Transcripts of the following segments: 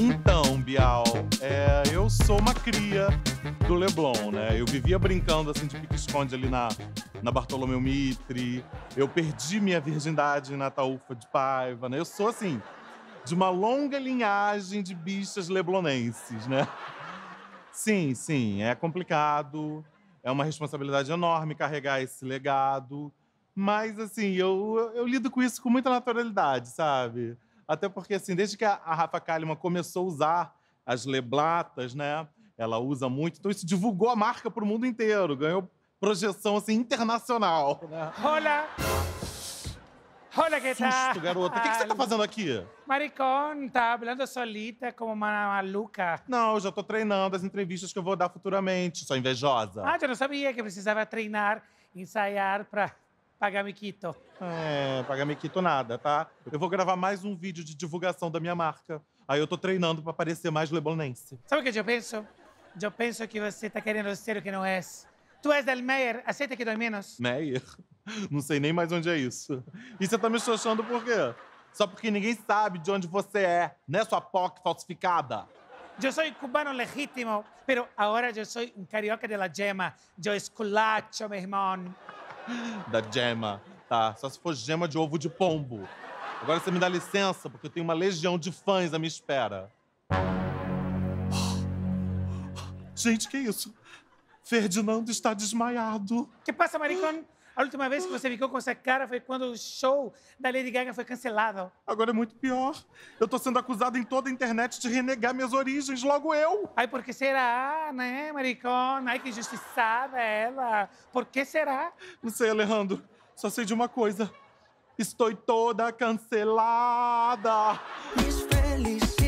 Então, Bial, é, eu sou uma cria do Leblon, né? Eu vivia brincando assim de pique-esconde ali na, na Bartolomeu Mitre. Eu perdi minha virgindade na Taúfa de Paiva, né? Eu sou assim de uma longa linhagem de bichas leblonenses, né? Sim, sim, é complicado, é uma responsabilidade enorme carregar esse legado, mas assim, eu, eu lido com isso com muita naturalidade, sabe? Até porque, assim, desde que a Rafa Kalimann começou a usar as leblatas, né? Ela usa muito. Então, isso divulgou a marca para o mundo inteiro. Ganhou projeção, assim, internacional. Né? Olá! olá, que Susto, garota. O que, que, você tá fazendo aqui? Maricón, tá falando solita como uma maluca. Não, eu já estou treinando as entrevistas que eu vou dar futuramente. Sou invejosa. Ah, eu não sabia que precisava treinar, ensaiar para Pagar Pagamiquito. É, pagamiquito nada, tá? Eu vou gravar mais um vídeo de divulgação da minha marca. Aí eu tô treinando pra parecer mais lebonense. Sabe o que eu penso? Eu penso que você tá querendo ser o que não é. Tu és del Meyer, aceita que dói menos. Meyer? Não sei nem mais onde é isso. E você tá me xoxando por quê? Só porque ninguém sabe de onde você é, né, sua POC falsificada? Eu sou cubano legítimo, mas agora eu sou um carioca de la gema. Eu esculacho, meu irmão. da gema, tá? Só se for gema de ovo de pombo. Agora você me dá licença, porque eu tenho uma legião de fãs à minha espera. Gente, que isso? Ferdinando está desmaiado. Que passa, maricon? A última vez que você ficou com essa cara foi quando o show da Lady Gaga foi cancelado. Agora é muito pior. Eu tô sendo acusada em toda a internet de renegar minhas origens, logo eu. Ai, por que será, né, maricona? Ai, que injustiçada ela. Por que será? Não sei, Alejandro. Só sei de uma coisa. Estou toda cancelada. Desfelicida.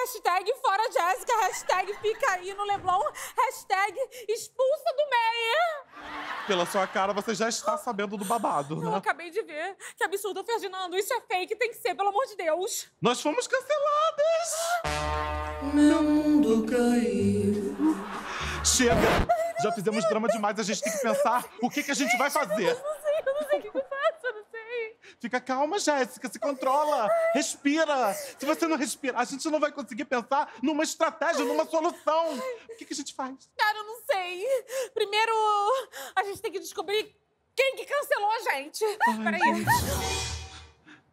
hashtag fora Jéssica, hashtag fica aí no Leblon, hashtag expulsa do Meia. Pela sua cara, você já está sabendo do babado, né? Eu acabei de ver. Que absurdo, Ferdinando. Isso é fake, tem que ser, pelo amor de Deus. Nós fomos canceladas! Meu mundo caiu. Chega! Já fizemos drama demais, a gente tem que pensar o que, que a gente vai fazer. Eu não sei, eu não sei o que Fica calma, Jéssica, se controla, respira. Se você não respirar, a gente não vai conseguir pensar numa estratégia, numa solução. O que, que a gente faz? Cara, eu não sei. Primeiro, a gente tem que descobrir quem que cancelou a gente. Peraí.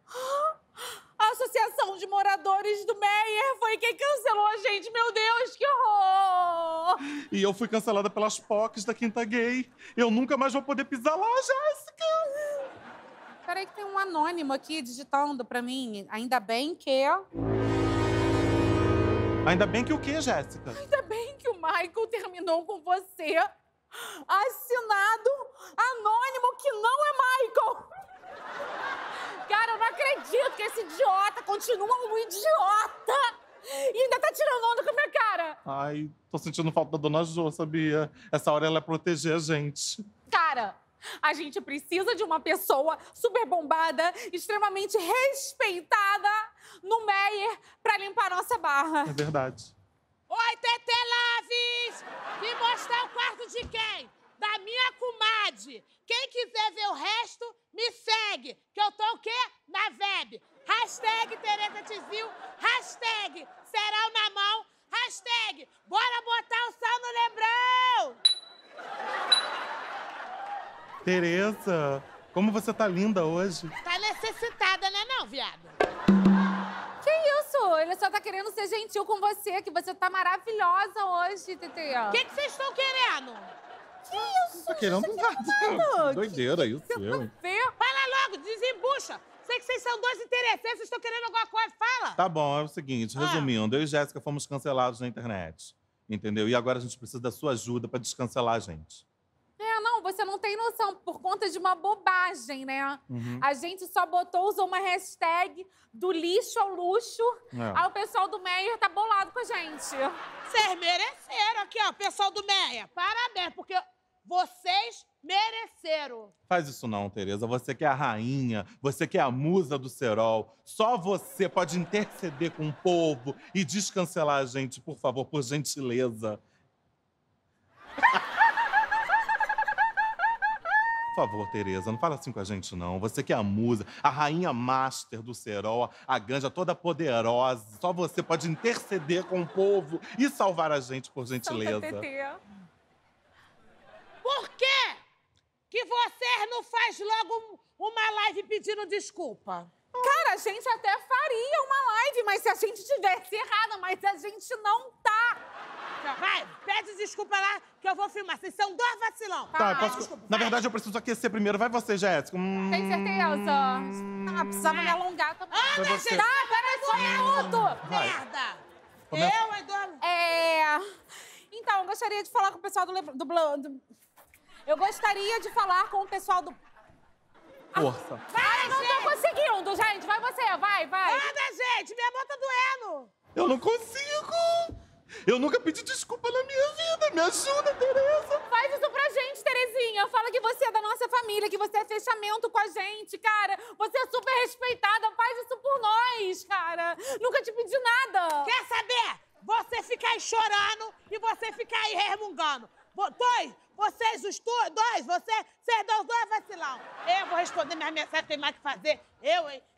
A Associação de Moradores do Meyer foi quem cancelou a gente. Meu Deus, que horror! E eu fui cancelada pelas POCs da Quinta Gay. Eu nunca mais vou poder pisar lá, Jéssica! Peraí que tem um anônimo aqui digitando para mim. Ainda bem que... É ainda bem que o quê, Jéssica? Ainda bem que o Michael terminou com você. Assinado anônimo que não é Michael. Cara, eu não acredito que esse idiota continua um idiota e ainda tá tirando onda com a minha cara. Ai, tô sentindo falta da dona Jo, sabia? Essa hora ela é proteger a gente. Cara, a gente precisa de uma pessoa super bombada, extremamente respeitada no Meyer para limpar nossa barra. É verdade. Oi, Tete Laves! Me mostrar o quarto de quem? Da minha comadre. Quem quiser ver o resto, me segue, que eu tô o quê? Na web. Hashtag Tereza Tizil, hashtag Será na mão, Tereza, como você tá linda hoje. Tá necessitada, né não, viado? Que isso? Ele só tá querendo ser gentil com você, que você tá maravilhosa hoje, Tete. O que vocês estão querendo? Que isso? Tá querendo nada. Doideira isso, que eu. Tá Fala logo, desembucha. Sei que vocês são dois interessantes, estão querendo alguma coisa, fala. Tá bom, é o seguinte, ah. resumindo, eu e Jéssica fomos cancelados na internet, entendeu? E agora a gente precisa da sua ajuda pra descancelar a gente você não tem noção, por conta de uma bobagem, né? Uhum. A gente só botou, usou uma hashtag do lixo ao luxo. É. Aí ah, o pessoal do meia tá bolado com a gente. Vocês mereceram aqui, ó, pessoal do meia. Parabéns, porque vocês mereceram. Faz isso não, Tereza. Você que é a rainha, você que é a musa do cerol. Só você pode interceder com o povo e descancelar a gente, por favor, por gentileza. favor, Tereza, não fala assim com a gente, não. Você que é a musa, a rainha master do Serol, a ganja toda poderosa. Só você pode interceder com o povo e salvar a gente, por gentileza. Por quê que você não faz logo uma live pedindo desculpa? Cara, a gente até faria uma live, mas se a gente tivesse errada, mas a gente não tá. Vai, pede desculpa lá que eu vou filmar. Vocês são dois vacilão. Tá, eu posso... Desculpa, Na verdade, eu preciso aquecer primeiro. Vai você, Jéssica. Hum... Tem certeza? Ah, precisava me alongar também. Ah, minha gente! Tá, peraí, sou minuto! Merda! Começa. Eu, Eduardo... É... Então, eu gostaria de falar com o pessoal do... Le... do... do... Eu gostaria de falar com o pessoal do... Força. Ah, vai, ah, não gente. tô conseguindo, gente. Vai você, vai, vai. Nada, gente. Minha mão tá doendo. Eu não consigo. Eu nunca pedi desculpa na minha vida. Me ajuda, Tereza. Faz isso pra gente, Terezinha. Fala que você é da nossa família, que você é fechamento com a gente, cara. Você é super respeitada. Faz isso por nós, cara. Nunca te pedi nada. Quer saber? Você fica aí chorando e você fica aí resmungando. Dois, vocês os dois, você, vocês dois, dois vacilão. Eu vou responder minhas mensagens, tem mais que fazer. Eu, hein?